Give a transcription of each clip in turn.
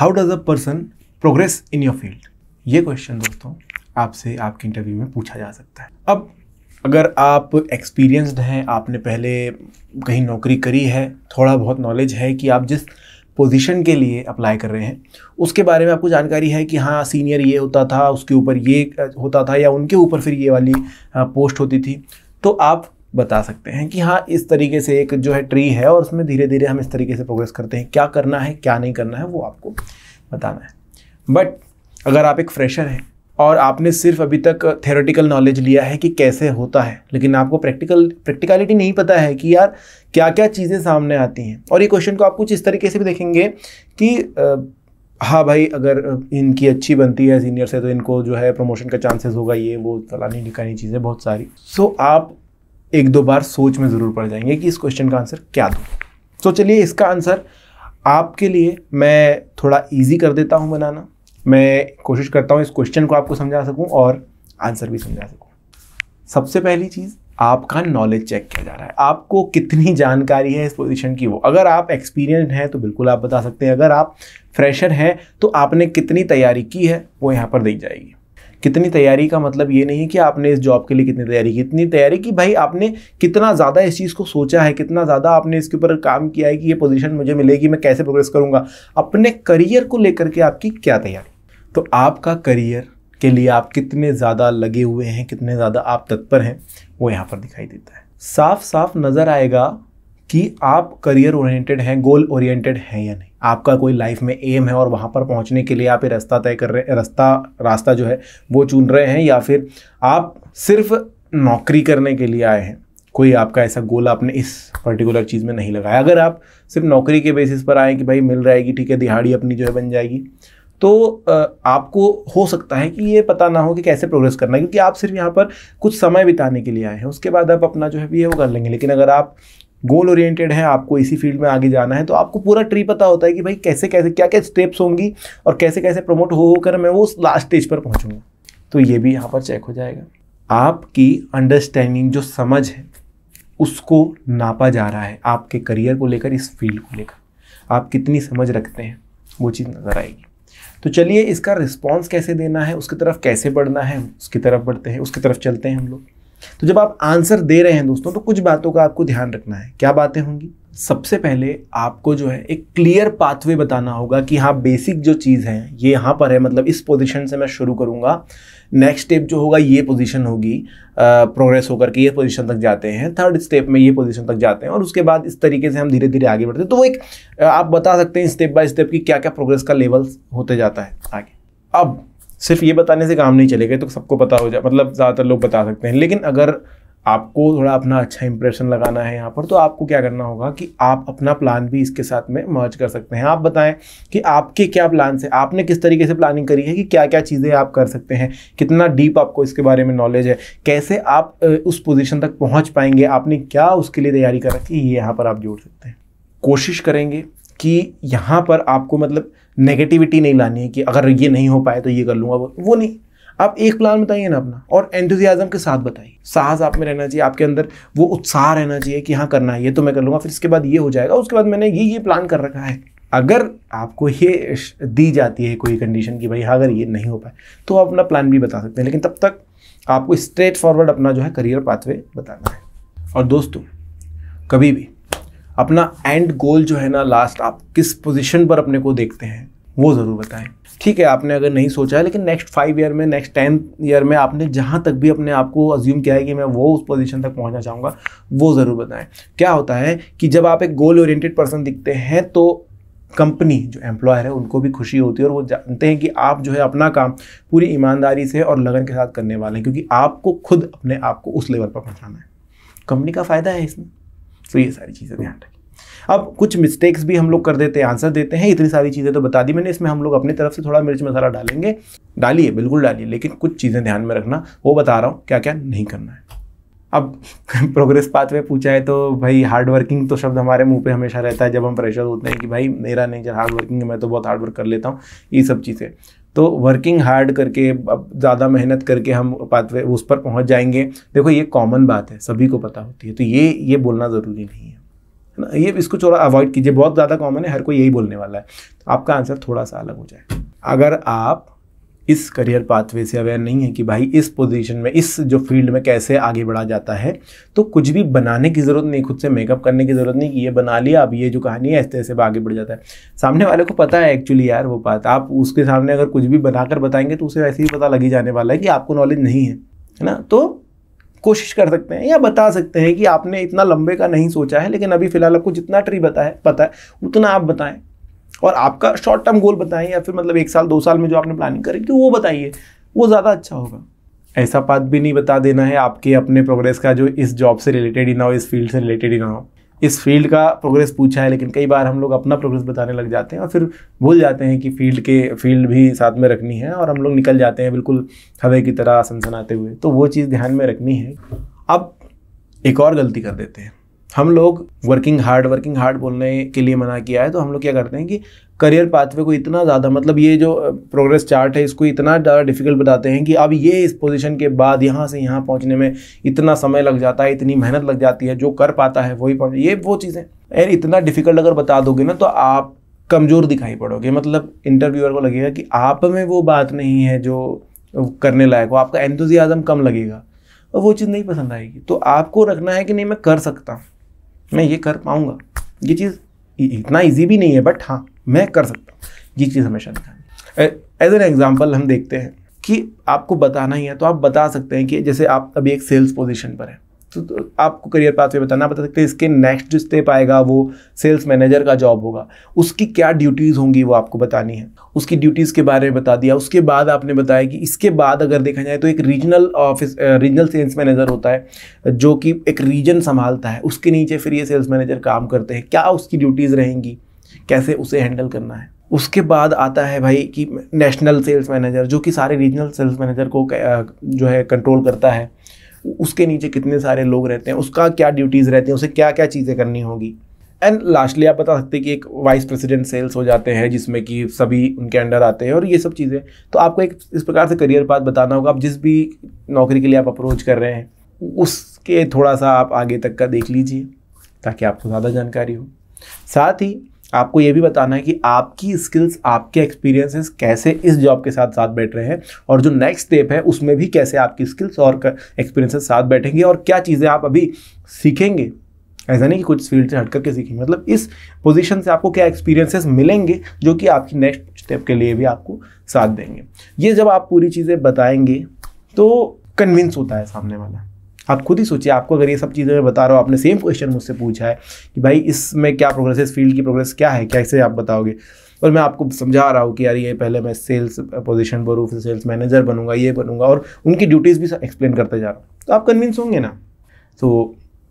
how does a person progress in your field ये question दोस्तों आपसे आपके इंटरव्यू में पूछा जा सकता है अब अगर आप एक्सपीरियंस्ड हैं आपने पहले कहीं नौकरी करी है थोड़ा बहुत नॉलेज है कि आप जिस पोजीशन के लिए अप्लाई कर रहे हैं उसके बारे में आपको जानकारी है कि हाँ सीनियर ये होता था उसके ऊपर ये होता था या उनके ऊपर फिर ये वाली पोस्ट होती थी तो आप बता सकते हैं कि हाँ इस तरीके से एक जो है ट्री है और उसमें धीरे धीरे हम इस तरीके से प्रोग्रेस करते हैं क्या करना है क्या नहीं करना है वो आपको बताना है बट अगर आप एक फ्रेशर हैं और आपने सिर्फ अभी तक थेरेटिकल नॉलेज लिया है कि कैसे होता है लेकिन आपको प्रैक्टिकल प्रैक्टिकलिटी नहीं पता है कि यार क्या क्या चीज़ें सामने आती हैं और ये क्वेश्चन को आप कुछ इस तरीके से भी देखेंगे कि आ, हाँ भाई अगर इनकी अच्छी बनती है सीनियर से तो इनको जो है प्रमोशन का चांसेस होगा ये वो फलानी लिखानी चीज़ें बहुत सारी सो so, आप एक दो बार सोच में ज़रूर पड़ जाएंगे कि इस क्वेश्चन का आंसर क्या दूँ तो चलिए इसका आंसर आपके लिए मैं थोड़ा ईजी कर देता हूँ बनाना मैं कोशिश करता हूँ इस क्वेश्चन को आपको समझा सकूँ और आंसर भी समझा सकूँ सबसे पहली चीज़ आपका नॉलेज चेक किया जा रहा है आपको कितनी जानकारी है इस पोजीशन की वो अगर आप एक्सपीरियंस हैं तो बिल्कुल आप बता सकते हैं अगर आप फ्रेशर हैं तो आपने कितनी तैयारी की है वो यहाँ पर दी जाएगी कितनी तैयारी का मतलब ये नहीं कि आपने इस जॉब के लिए कितनी तैयारी की इतनी तैयारी कि भाई आपने कितना ज़्यादा इस चीज़ को सोचा है कितना ज़्यादा आपने इसके ऊपर काम किया है कि ये पोजीशन मुझे मिलेगी मैं कैसे प्रोग्रेस करूँगा अपने करियर को लेकर के आपकी क्या तैयारी तो आपका करियर के लिए आप कितने ज़्यादा लगे हुए हैं कितने ज़्यादा आप तत्पर हैं वो यहाँ पर दिखाई देता है साफ साफ नज़र आएगा कि आप करियर ओरिएंटेड हैं गोल ओरिएंटेड हैं या नहीं आपका कोई लाइफ में एम है और वहाँ पर पहुँचने के लिए आप ये रास्ता तय कर रहे रास्ता रास्ता जो है वो चुन रहे हैं या फिर आप सिर्फ नौकरी करने के लिए आए हैं कोई आपका ऐसा गोल आपने इस पर्टिकुलर चीज़ में नहीं लगाया अगर आप सिर्फ नौकरी के बेसिस पर आए कि भाई मिल जाएगी ठीक है दिहाड़ी अपनी जो है बन जाएगी तो आपको हो सकता है कि ये पता ना हो कि कैसे प्रोग्रेस करना है क्योंकि आप सिर्फ यहाँ पर कुछ समय बिताने के लिए आए हैं उसके बाद आप अपना जो है भी ये वो कर लेंगे लेकिन अगर आप गोल ओरिएंटेड है आपको इसी फील्ड में आगे जाना है तो आपको पूरा ट्री पता होता है कि भाई कैसे कैसे क्या क्या स्टेप्स होंगी और कैसे कैसे प्रमोट हो होकर मैं वो लास्ट स्टेज पर पहुँचूँगा तो ये भी यहाँ पर चेक हो जाएगा आपकी अंडरस्टैंडिंग जो समझ है उसको नापा जा रहा है आपके करियर को लेकर इस फील्ड को लेकर आप कितनी समझ रखते हैं वो चीज़ नज़र आएगी तो चलिए इसका रिस्पॉन्स कैसे देना है उसकी तरफ कैसे बढ़ना है उसकी तरफ बढ़ते हैं उसकी तरफ चलते हैं हम लोग तो जब आप आंसर दे रहे हैं दोस्तों तो कुछ बातों का आपको ध्यान रखना है क्या बातें होंगी सबसे पहले आपको जो है एक क्लियर पाथवे बताना होगा कि हाँ बेसिक जो चीज़ है ये यहाँ पर है मतलब इस पोजीशन से मैं शुरू करूँगा नेक्स्ट स्टेप जो होगा ये पोजीशन होगी प्रोग्रेस होकर के ये पोजीशन तक जाते हैं थर्ड स्टेप में ये पोजीशन तक जाते हैं और उसके बाद इस तरीके से हम धीरे धीरे आगे बढ़ते हैं तो वो एक आप बता सकते हैं स्टेप बाय स्टेप कि क्या क्या प्रोग्रेस का लेवल होते जाता है आगे अब सिर्फ ये बताने से काम नहीं चलेगा तो सबको पता हो जाए मतलब ज़्यादातर लोग बता सकते हैं लेकिन अगर आपको थोड़ा अपना अच्छा इंप्रेशन लगाना है यहाँ पर तो आपको क्या करना होगा कि आप अपना प्लान भी इसके साथ में मर्ज कर सकते हैं आप बताएं कि आपके क्या प्लान से आपने किस तरीके से प्लानिंग करी है कि क्या क्या चीज़ें आप कर सकते हैं कितना डीप आपको इसके बारे में नॉलेज है कैसे आप उस पोजिशन तक पहुँच पाएंगे आपने क्या उसके लिए तैयारी कर रखी है यहाँ पर आप जोड़ सकते हैं कोशिश करेंगे कि यहाँ पर आपको मतलब नेगेटिविटी नहीं लानी है कि अगर ये नहीं हो पाए तो ये कर लूँगा वो वो नहीं आप एक प्लान बताइए ना अपना और एंथुजियाजम के साथ बताइए साहस आप में रहना चाहिए आपके अंदर वो उत्साह रहना चाहिए कि हाँ करना है ये तो मैं कर लूँगा फिर इसके बाद ये हो जाएगा उसके बाद मैंने ये ये प्लान कर रखा है अगर आपको ये दी जाती है कोई कंडीशन कि भाई हाँ अगर ये नहीं हो पाए तो आप अपना प्लान भी बता सकते हैं लेकिन तब तक आपको स्ट्रेट फॉरवर्ड अपना जो है करियर पाथवे बताना है और दोस्तों कभी भी अपना एंड गोल जो है ना लास्ट आप किस पोजिशन पर अपने को देखते हैं वो ज़रूर बताएं ठीक है आपने अगर नहीं सोचा है लेकिन नेक्स्ट फाइव ईयर में नेक्स्ट टेन ईयर में आपने जहाँ तक भी अपने आप को अज्यूम किया है कि मैं वो उस पोजीशन तक पहुँचना चाहूँगा वो ज़रूर बताएं क्या होता है कि जब आप एक गोल ओरिएंटेड पर्सन दिखते हैं तो कंपनी जो एम्प्लॉयर है उनको भी खुशी होती है और वो जानते हैं कि आप जो है अपना काम पूरी ईमानदारी से और लगन के साथ करने वाले हैं क्योंकि आपको खुद अपने आप को उस लेवल पर पहुँचाना है कंपनी का फ़ायदा है इसमें तो ये सारी चीज़ें ध्यान रखें अब कुछ मिस्टेक्स भी हम लोग कर देते हैं आंसर देते हैं इतनी सारी चीज़ें तो बता दी मैंने इसमें हम लोग अपनी तरफ से थोड़ा मिर्च मसाला डालेंगे डालिए बिल्कुल डालिए लेकिन कुछ चीज़ें ध्यान में रखना वो बता रहा हूँ क्या क्या नहीं करना है अब प्रोग्रेस पाथ में पूछा है तो भाई हार्ड वर्किंग तो शब्द हमारे मुंह पे हमेशा रहता है जब हम प्रेशर होते हैं कि भाई मेरा नेचर हार्ड वर्किंग है मैं तो बहुत हार्ड वर्क कर लेता हूँ ये सब चीज़ें तो वर्किंग हार्ड करके अब ज़्यादा मेहनत करके हम पाथवे उस पर पहुंच जाएंगे देखो ये कॉमन बात है सभी को पता होती है तो ये ये बोलना ज़रूरी नहीं है ना ये इसको थोड़ा अवॉइड कीजिए बहुत ज़्यादा कॉमन है हर कोई यही बोलने वाला है तो आपका आंसर थोड़ा सा अलग हो जाए अगर आप इस करियर पाथवे से अवेयर नहीं है कि भाई इस पोजीशन में इस जो फील्ड में कैसे आगे बढ़ा जाता है तो कुछ भी बनाने की ज़रूरत नहीं खुद से मेकअप करने की ज़रूरत नहीं कि ये बना लिया अब ये जो कहानी है ऐसे ऐसे आगे बढ़ जाता है सामने वाले को पता है एक्चुअली यार वो बात आप उसके सामने अगर कुछ भी बनाकर बताएंगे तो उसे वैसे ही पता लगी जाने वाला है कि आपको नॉलेज नहीं है है ना तो कोशिश कर सकते हैं या बता सकते हैं कि आपने इतना लंबे का नहीं सोचा है लेकिन अभी फ़िलहाल आपको जितना ट्री बताया पता है उतना आप बताएं और आपका शॉर्ट टर्म गोल बताएं या फिर मतलब एक साल दो साल में जो आपने प्लानिंग करी थी वो बताइए वो ज़्यादा अच्छा होगा ऐसा बात भी नहीं बता देना है आपके अपने प्रोग्रेस का जो इस जॉब से रिलेटेड ही ना हो इस फील्ड से रिलेटेड ही ना हो इस फील्ड का प्रोग्रेस पूछा है लेकिन कई बार हम लोग अपना प्रोग्रेस बताने लग जाते हैं और फिर भूल जाते हैं कि फील्ड के फील्ड भी साथ में रखनी है और हम लोग निकल जाते हैं बिल्कुल हवे की तरह सनसनाते हुए तो वो चीज़ ध्यान में रखनी है अब एक और गलती कर देते हैं हम लोग वर्किंग हार्ड वर्किंग हार्ड बोलने के लिए मना किया है तो हम लोग क्या करते हैं कि करियर पाथवे को इतना ज़्यादा मतलब ये जो प्रोग्रेस चार्ट है इसको इतना ज़्यादा डिफिकल्ट बताते हैं कि अब ये इस पोजीशन के बाद यहाँ से यहाँ पहुँचने में इतना समय लग जाता है इतनी मेहनत लग जाती है जो कर पाता है वही पहुँच ये वो चीज़ें यार इतना डिफिकल्ट अगर बता दोगे ना तो आप कमज़ोर दिखाई पड़ोगे मतलब इंटरव्यूअर को लगेगा कि आप में वो बात नहीं है जो करने लायक हो आपका एंथुजियाज़म कम लगेगा और वो चीज़ नहीं पसंद आएगी तो आपको रखना है कि नहीं मैं कर सकता हूँ मैं ये कर पाऊँगा ये चीज़ इतना ईजी भी नहीं है बट हाँ मैं कर सकता हूँ ये चीज़ हमेशा दिखानी एज एन एग्जाम्पल हम देखते हैं कि आपको बताना ही है तो आप बता सकते हैं कि जैसे आप अभी एक सेल्स पोजिशन पर हैं तो, तो आपको करियर पाथवे बताना बता सकते हैं इसके नेक्स्ट जो स्टेप आएगा वो सेल्स मैनेजर का जॉब होगा उसकी क्या ड्यूटीज़ होंगी वो आपको बतानी है उसकी ड्यूटीज़ के बारे में बता दिया उसके बाद आपने बताया कि इसके बाद अगर देखा जाए तो एक regional office regional sales manager होता है जो कि एक रीजन संभालता है उसके नीचे फिर ये सेल्स मैनेजर काम करते हैं क्या उसकी ड्यूटीज़ रहेंगी कैसे उसे हैंडल करना है उसके बाद आता है भाई कि नेशनल सेल्स मैनेजर जो कि सारे रीजनल सेल्स मैनेजर को जो है कंट्रोल करता है उसके नीचे कितने सारे लोग रहते हैं उसका क्या ड्यूटीज़ रहती हैं उसे क्या क्या चीज़ें करनी होगी एंड लास्टली आप बता सकते हैं कि एक वाइस प्रेसिडेंट सेल्स हो जाते हैं जिसमें कि सभी उनके अंडर आते हैं और ये सब चीज़ें तो आपको एक इस प्रकार से करियर पाथ बताना होगा आप जिस भी नौकरी के लिए आप अप्रोच कर रहे हैं उसके थोड़ा सा आप आगे तक का देख लीजिए ताकि आपको ज़्यादा जानकारी हो साथ ही आपको ये भी बताना है कि आपकी स्किल्स आपके एक्सपीरियंसेस कैसे इस जॉब के साथ साथ बैठ रहे हैं और जो नेक्स्ट स्टेप है उसमें भी कैसे आपकी स्किल्स और एक्सपीरियंसेस साथ बैठेंगे और क्या चीज़ें आप अभी सीखेंगे ऐसा नहीं कि कुछ फील्ड से हट करके सीखेंगे मतलब इस पोजीशन से आपको क्या एक्सपीरियंसेस मिलेंगे जो कि आपकी नेक्स्ट स्टेप के लिए भी आपको साथ देंगे ये जब आप पूरी चीज़ें बताएंगे तो कन्विंस होता है सामने वाला आप खुद ही सोचिए आपको अगर ये सब चीज़ें मैं बता रहा हूँ आपने सेम क्वेश्चन मुझसे पूछा है कि भाई इसमें क्या प्रोग्रेस है इस फील्ड की प्रोग्रेस क्या है कैसे आप बताओगे और मैं आपको समझा रहा हूँ कि यार ये पहले मैं सेल्स पोजीशन पर हूँ फिर सेल्स मैनेजर बनूंगा ये बनूंगा और उनकी ड्यूटीज़ भी एक्सप्लेन करते जा रहा हूँ तो आप कन्विंस होंगे ना तो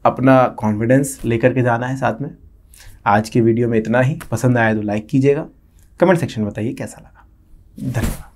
अपना कॉन्फिडेंस लेकर के जाना है साथ में आज के वीडियो में इतना ही पसंद आया तो लाइक कीजिएगा कमेंट सेक्शन में बताइए कैसा लगा धन्यवाद